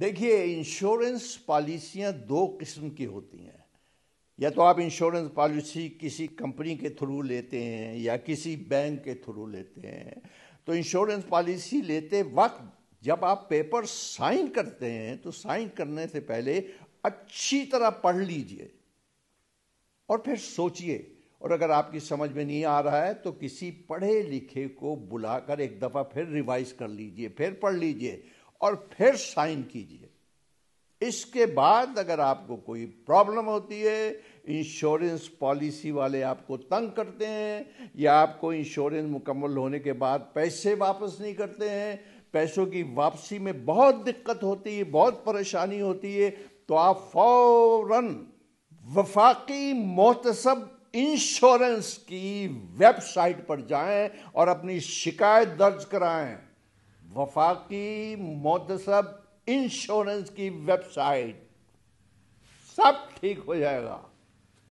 देखिए इंश्योरेंस पॉलिसियाँ दो किस्म की होती हैं या तो आप इंश्योरेंस पॉलिसी किसी कंपनी के थ्रू लेते हैं या किसी बैंक के थ्रू लेते हैं तो इंश्योरेंस पॉलिसी लेते वक्त जब आप पेपर साइन करते हैं तो साइन करने से पहले अच्छी तरह पढ़ लीजिए और फिर सोचिए और अगर आपकी समझ में नहीं आ रहा है तो किसी पढ़े लिखे को बुलाकर एक दफ़ा फिर रिवाइज कर लीजिए फिर पढ़ लीजिए और फिर साइन कीजिए इसके बाद अगर आपको कोई प्रॉब्लम होती है इंश्योरेंस पॉलिसी वाले आपको तंग करते हैं या आपको इंश्योरेंस मुकम्मल होने के बाद पैसे वापस नहीं करते हैं पैसों की वापसी में बहुत दिक्कत होती है बहुत परेशानी होती है तो आप फौरन वफाकी मोतसब इंश्योरेंस की वेबसाइट पर जाएं और अपनी शिकायत दर्ज कराएं वफाकी मोतसब इंश्योरेंस की वेबसाइट सब ठीक हो जाएगा